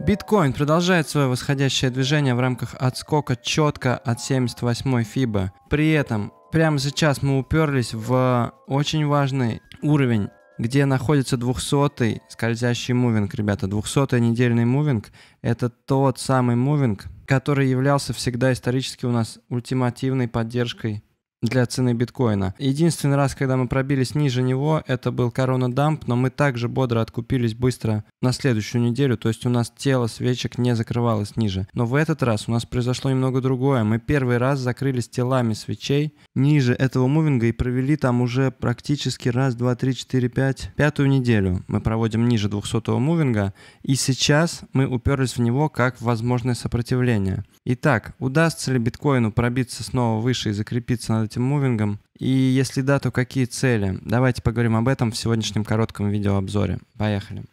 Биткоин продолжает свое восходящее движение в рамках отскока четко от 78 FIBA. При этом прямо сейчас мы уперлись в очень важный уровень где находится 200 скользящий мувинг, ребята. 200 недельный мувинг — это тот самый мувинг, который являлся всегда исторически у нас ультимативной поддержкой для цены биткоина. Единственный раз, когда мы пробились ниже него, это был корона-дамп, но мы также бодро откупились быстро на следующую неделю, то есть у нас тело свечек не закрывалось ниже. Но в этот раз у нас произошло немного другое. Мы первый раз закрылись телами свечей ниже этого мувинга и провели там уже практически раз, два, три, четыре, пять, пятую неделю. Мы проводим ниже 200-го мувинга, и сейчас мы уперлись в него как возможное сопротивление. Итак, удастся ли биткоину пробиться снова выше и закрепиться на этим мувингом? И если да, то какие цели? Давайте поговорим об этом в сегодняшнем коротком видеообзоре. Поехали.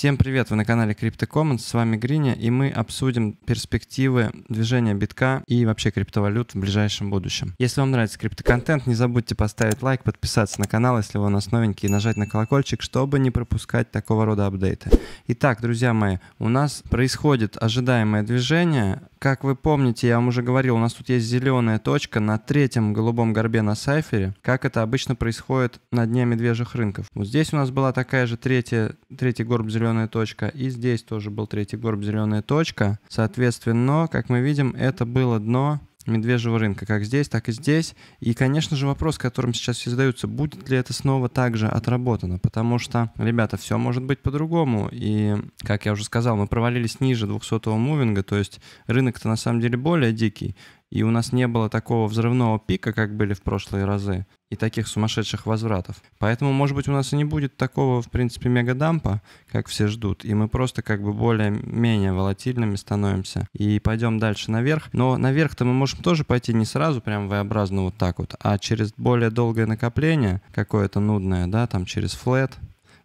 Всем привет, вы на канале Crypto Commons, с вами Гриня, и мы обсудим перспективы движения битка и вообще криптовалют в ближайшем будущем. Если вам нравится криптоконтент, не забудьте поставить лайк, подписаться на канал, если вы у нас новенький, и нажать на колокольчик, чтобы не пропускать такого рода апдейты. Итак, друзья мои, у нас происходит ожидаемое движение. Как вы помните, я вам уже говорил, у нас тут есть зеленая точка на третьем голубом горбе на сайфере, как это обычно происходит на дне медвежьих рынков. Вот здесь у нас была такая же третья, третий горб зеленый зеленая точка. И здесь тоже был третий горб, зеленая точка. Соответственно, как мы видим, это было дно медвежьего рынка, как здесь, так и здесь. И, конечно же, вопрос, которым сейчас все задаются, будет ли это снова также отработано, потому что, ребята, все может быть по-другому. И, как я уже сказал, мы провалились ниже 200-го мувинга, то есть рынок-то на самом деле более дикий и у нас не было такого взрывного пика, как были в прошлые разы, и таких сумасшедших возвратов. Поэтому, может быть, у нас и не будет такого, в принципе, мегадампа, как все ждут, и мы просто как бы более-менее волатильными становимся и пойдем дальше наверх. Но наверх-то мы можем тоже пойти не сразу, прям V-образно вот так вот, а через более долгое накопление, какое-то нудное, да, там через флет,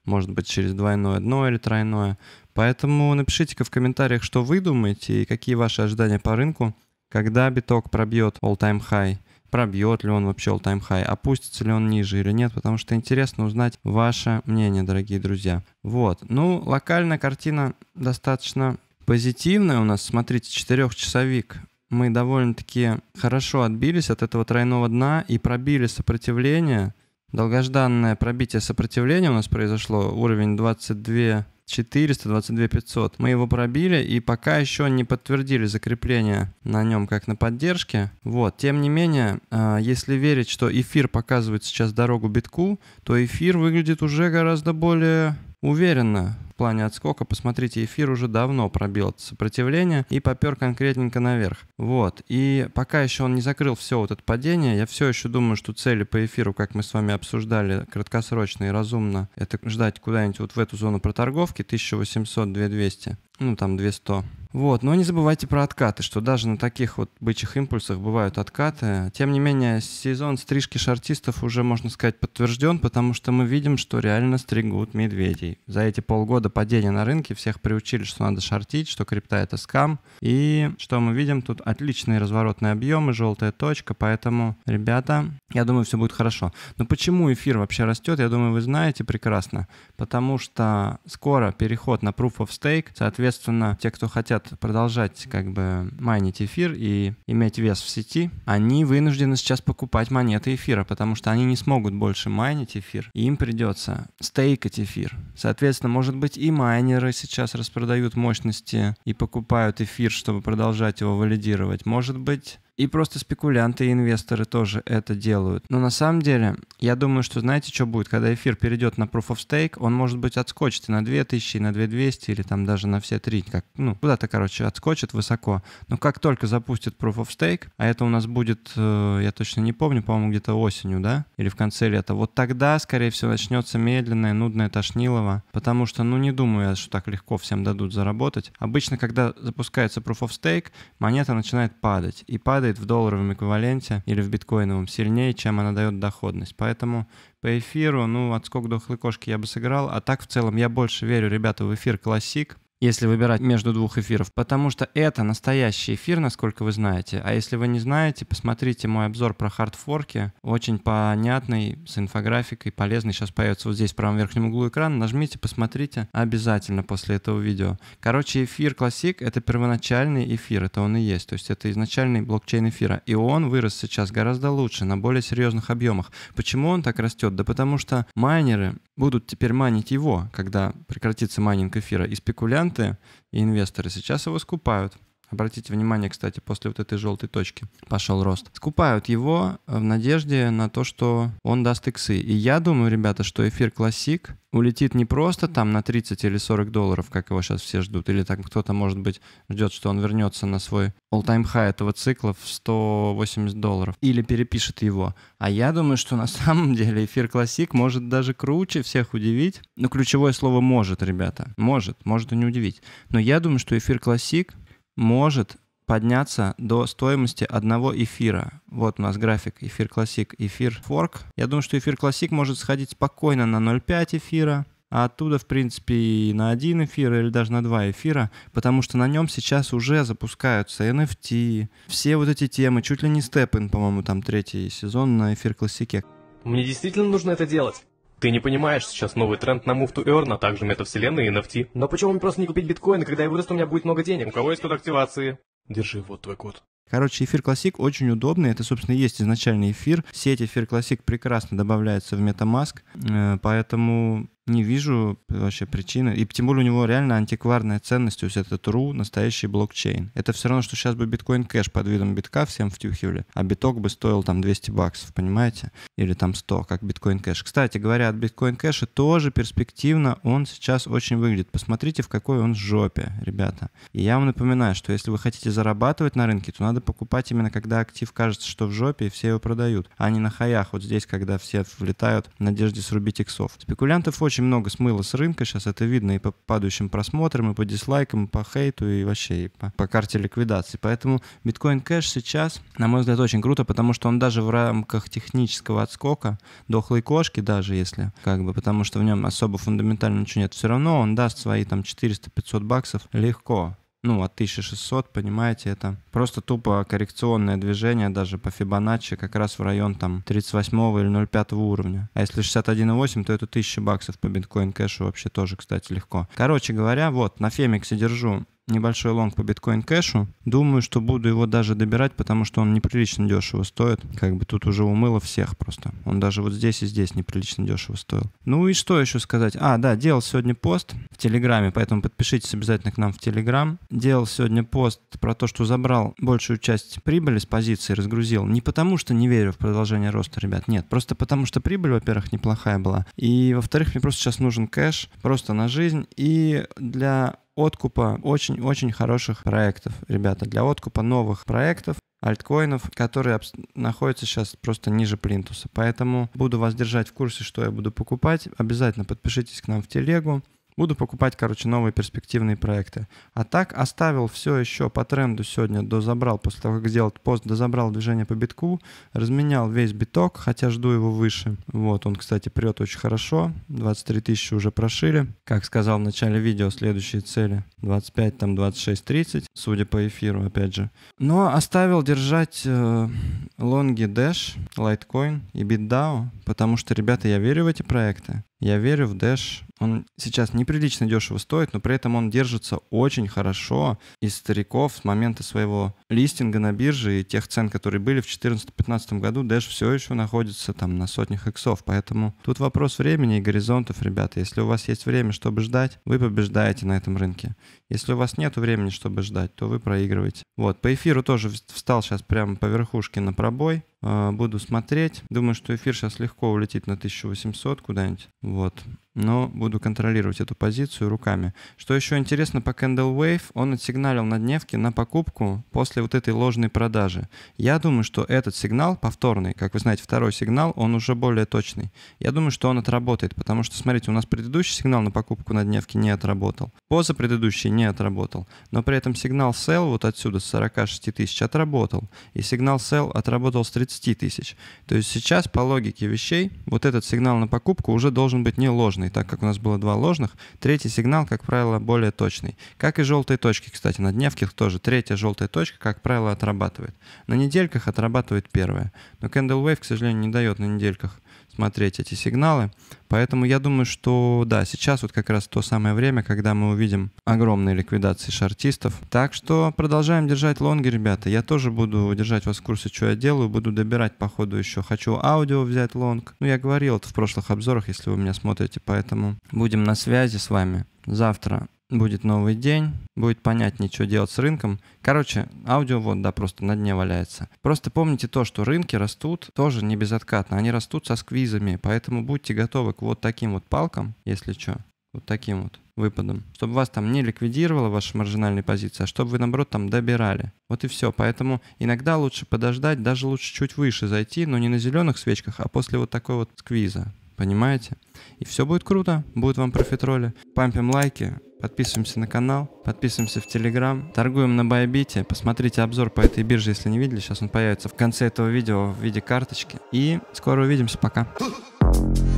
может быть, через двойное дно или тройное. Поэтому напишите-ка в комментариях, что вы думаете и какие ваши ожидания по рынку когда биток пробьет all-time high, пробьет ли он вообще all-time high, опустится ли он ниже или нет, потому что интересно узнать ваше мнение, дорогие друзья. Вот, ну, локальная картина достаточно позитивная у нас. Смотрите, четырехчасовик мы довольно-таки хорошо отбились от этого тройного дна и пробили сопротивление. Долгожданное пробитие сопротивления у нас произошло. Уровень 22 422 500. Мы его пробили и пока еще не подтвердили закрепление на нем как на поддержке. Вот. Тем не менее, а, если верить, что эфир показывает сейчас дорогу битку, то эфир выглядит уже гораздо более Уверенно, в плане отскока, посмотрите, эфир уже давно пробил это сопротивление и попер конкретненько наверх. Вот, и пока еще он не закрыл все вот это падение, я все еще думаю, что цели по эфиру, как мы с вами обсуждали, краткосрочно и разумно, это ждать куда-нибудь вот в эту зону проторговки, 1800-2200, ну там 200. Вот, но не забывайте про откаты, что даже на таких вот бычьих импульсах бывают откаты. Тем не менее, сезон стрижки шартистов уже, можно сказать, подтвержден, потому что мы видим, что реально стригут медведей. За эти полгода падения на рынке всех приучили, что надо шортить, что крипта — это скам. И что мы видим? Тут отличные разворотные объемы, желтая точка, поэтому, ребята, я думаю, все будет хорошо. Но почему эфир вообще растет, я думаю, вы знаете прекрасно. Потому что скоро переход на Proof of Stake, соответственно, те, кто хотят продолжать как бы майнить эфир и иметь вес в сети, они вынуждены сейчас покупать монеты эфира, потому что они не смогут больше майнить эфир, и им придется стейкать эфир. Соответственно, может быть и майнеры сейчас распродают мощности и покупают эфир, чтобы продолжать его валидировать. Может быть и просто спекулянты и инвесторы тоже это делают. Но на самом деле, я думаю, что знаете, что будет, когда эфир перейдет на Proof of Stake, он, может быть, отскочит и на 2000, и на 2200, или там даже на все три, как, ну, куда-то, короче, отскочит высоко. Но как только запустит Proof of Stake, а это у нас будет, э, я точно не помню, по-моему, где-то осенью, да, или в конце лета, вот тогда, скорее всего, начнется медленное, нудное тошнилово, потому что, ну, не думаю я, что так легко всем дадут заработать. Обычно, когда запускается Proof of Stake, монета начинает падать, и падает падает в долларовом эквиваленте или в биткоиновом сильнее, чем она дает доходность. Поэтому по эфиру, ну, отскок дохлой кошки я бы сыграл. А так, в целом, я больше верю, ребята, в эфир классик если выбирать между двух эфиров, потому что это настоящий эфир, насколько вы знаете. А если вы не знаете, посмотрите мой обзор про хардфорки, очень понятный, с инфографикой, полезный. Сейчас появится вот здесь в правом верхнем углу экрана. Нажмите, посмотрите обязательно после этого видео. Короче, эфир Classic — это первоначальный эфир, это он и есть. То есть это изначальный блокчейн эфира. И он вырос сейчас гораздо лучше, на более серьезных объемах. Почему он так растет? Да потому что майнеры будут теперь майнить его, когда прекратится майнинг эфира, и спекулянты клиенты и инвесторы сейчас его скупают. Обратите внимание, кстати, после вот этой желтой точки пошел рост. Скупают его э, в надежде на то, что он даст иксы. И я думаю, ребята, что эфир классик улетит не просто там на 30 или 40 долларов, как его сейчас все ждут, или там кто-то, может быть, ждет, что он вернется на свой all-time high этого цикла в 180 долларов, или перепишет его. А я думаю, что на самом деле эфир классик может даже круче всех удивить. Но ключевое слово «может», ребята. Может, может и не удивить. Но я думаю, что эфир классик может подняться до стоимости одного эфира. Вот у нас график эфир классик, эфир форк. Я думаю, что эфир классик может сходить спокойно на 0,5 эфира, а оттуда, в принципе, и на один эфир или даже на два эфира, потому что на нем сейчас уже запускаются NFT, все вот эти темы, чуть ли не степен, по-моему, там третий сезон на эфир классике. Мне действительно нужно это делать. Ты не понимаешь, сейчас новый тренд на Move to Earn, а также метавселенные и NFT. Но почему мне просто не купить биткоин, когда я вырасту, у меня будет много денег? У кого есть код активации? Держи, вот твой код. Короче, эфир Классик очень удобный. Это, собственно, и есть изначальный эфир. Сеть эфир Классик прекрасно добавляется в MetaMask, э, поэтому не вижу вообще причины. И тем более у него реально антикварная ценность, то есть это true, настоящий блокчейн. Это все равно, что сейчас бы биткоин кэш под видом битка всем втюхивали, а биток бы стоил там 200 баксов, понимаете? Или там 100, как биткоин кэш. Кстати говоря, от биткоин кэша тоже перспективно он сейчас очень выглядит. Посмотрите, в какой он жопе, ребята. И я вам напоминаю, что если вы хотите зарабатывать на рынке, то надо покупать именно когда актив кажется, что в жопе, и все его продают, а не на хаях, вот здесь, когда все влетают в надежде срубить иксов. Спекулянтов очень очень много смыло с рынка сейчас, это видно и по падающим просмотрам, и по дизлайкам, и по хейту, и вообще и по, по карте ликвидации. Поэтому биткоин кэш сейчас, на мой взгляд, очень круто, потому что он даже в рамках технического отскока, дохлой кошки даже если, как бы, потому что в нем особо фундаментально ничего нет, все равно он даст свои там 400-500 баксов легко ну, от 1600, понимаете, это просто тупо коррекционное движение даже по Фибоначчи как раз в район там 38 или 05 уровня. А если 61,8, то это 1000 баксов по биткоин кэшу вообще тоже, кстати, легко. Короче говоря, вот, на Фемиксе держу небольшой лонг по биткоин кэшу. Думаю, что буду его даже добирать, потому что он неприлично дешево стоит. Как бы тут уже умыло всех просто. Он даже вот здесь и здесь неприлично дешево стоил. Ну и что еще сказать? А, да, делал сегодня пост Телеграме, поэтому подпишитесь обязательно к нам в Телеграм. Делал сегодня пост про то, что забрал большую часть прибыли с позиции, разгрузил. Не потому, что не верю в продолжение роста, ребят, нет. Просто потому, что прибыль, во-первых, неплохая была. И, во-вторых, мне просто сейчас нужен кэш просто на жизнь. И для откупа очень-очень хороших проектов, ребята, для откупа новых проектов альткоинов, которые находятся сейчас просто ниже плинтуса. Поэтому буду вас держать в курсе, что я буду покупать. Обязательно подпишитесь к нам в телегу. Буду покупать, короче, новые перспективные проекты. А так оставил все еще по тренду сегодня, дозабрал, после того, как сделал пост, дозабрал движение по битку, разменял весь биток, хотя жду его выше. Вот, он, кстати, прет очень хорошо, 23 тысячи уже прошили. Как сказал в начале видео, следующие цели 25, там 26, 30, судя по эфиру, опять же. Но оставил держать э, лонги Dash, Litecoin и BitDAO, потому что, ребята, я верю в эти проекты. Я верю в Dash. Он сейчас неприлично дешево стоит, но при этом он держится очень хорошо из стариков с момента своего листинга на бирже и тех цен, которые были в 2014-2015 году. Dash все еще находится там на сотнях иксов, поэтому тут вопрос времени и горизонтов, ребята. Если у вас есть время, чтобы ждать, вы побеждаете на этом рынке. Если у вас нет времени, чтобы ждать, то вы проигрываете. Вот, по эфиру тоже встал сейчас прямо по верхушке на пробой. А, буду смотреть. Думаю, что эфир сейчас легко улетит на 1800 куда-нибудь. Вот но буду контролировать эту позицию руками. Что еще интересно по Candle Wave, он отсигналил на дневке на покупку после вот этой ложной продажи. Я думаю, что этот сигнал повторный, как вы знаете, второй сигнал, он уже более точный. Я думаю, что он отработает, потому что, смотрите, у нас предыдущий сигнал на покупку на дневке не отработал, поза предыдущий не отработал, но при этом сигнал sell вот отсюда с 46 тысяч отработал, и сигнал sell отработал с 30 тысяч. То есть сейчас по логике вещей вот этот сигнал на покупку уже должен быть не ложный, ложный, так как у нас было два ложных. Третий сигнал, как правило, более точный. Как и желтые точки, кстати, на дневках тоже. Третья желтая точка, как правило, отрабатывает. На недельках отрабатывает первая. Но Candle Wave, к сожалению, не дает на недельках смотреть эти сигналы. Поэтому я думаю, что да, сейчас вот как раз то самое время, когда мы увидим огромные ликвидации шартистов. Так что продолжаем держать лонги, ребята. Я тоже буду держать вас в курсе, что я делаю. Буду добирать по ходу еще. Хочу аудио взять лонг. Ну, я говорил это в прошлых обзорах, если вы меня смотрите. Поэтому будем на связи с вами. Завтра будет новый день, будет понятнее, что делать с рынком. Короче, аудио вот, да, просто на дне валяется. Просто помните то, что рынки растут тоже не безоткатно, они растут со сквизами, поэтому будьте готовы к вот таким вот палкам, если что, вот таким вот выпадом, чтобы вас там не ликвидировала ваша маржинальная позиция, а чтобы вы, наоборот, там добирали. Вот и все. Поэтому иногда лучше подождать, даже лучше чуть выше зайти, но не на зеленых свечках, а после вот такой вот сквиза. Понимаете? И все будет круто, будет вам профитроли. Пампим лайки, Подписываемся на канал, подписываемся в Телеграм, торгуем на Байбите. Посмотрите обзор по этой бирже, если не видели. Сейчас он появится в конце этого видео в виде карточки. И скоро увидимся. Пока. Thank you